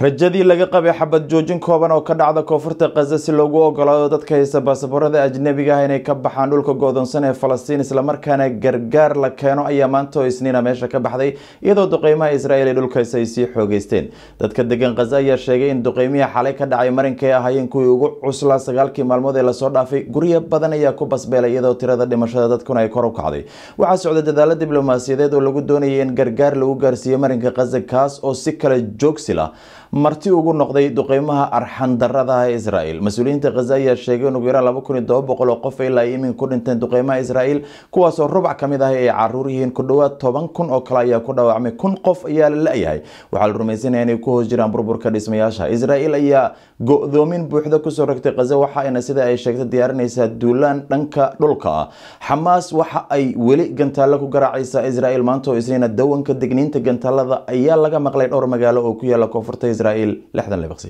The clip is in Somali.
rajadii laga qabay xabad joojin kooban oo ka dhacda koonfurta khaza si loogu ogolaado dadka haysta baasaboorada ajnebiga ah inay ka baxaan dhulka goodoonsan ee falastiin islamarkaana gargaar la keeno ayaa maanta oo isniina meesha ka baxday iyadoo duqeymaha israel ee dhulkaysa ay sii xoogaysteen dadka degan khaza ayaa sheegay in duqeymihii xalay ka dhacay marinka ay ahaayeen kuwii ugu cuslaa sagaalkii maalmood ee lasoo dhaafay guryo badan ayaa ku basbeelay iyadoo tirada dhimashada dadkuna ay kor u kacday waxaa socda dadaalo diblomaasiyadeed oo lagu doonayay in gargaar lagu gaarsiiyo marinka khaza kaas oo si kale joogsi lah marti ugu noqday duqeymaha arxandarada ee israel mas-uuliyiinta khaza ayaa sheegay in ugu yaraan laba kun iyo toba boqol oo qof ilaa iminka ku dhinteen duqeymaha israel kuwaasoo rubac ka mid ah ay caruur yihiin ku dhowaad toban kun oo kale ayaa ku dhaawacmay kun qof ayaa la la-yahay waxaa la rumaysanaya inay ku hoos jiraan burburka dhismayaasha israel ayaa go-doomin buuxda kusoo rogtay khaza waxaayna sida ay sheegtay diyaarinaysaa duulaan dhanka dhulka ah xamaas waxa ay weli gantaalo ku garaacaysaa israel maanta oo isniina dawanka digniinta gantaalada ayaa laga maqlay dhowr magaalo oo ku yaala koonfurta israa'iil lixdan libiqsi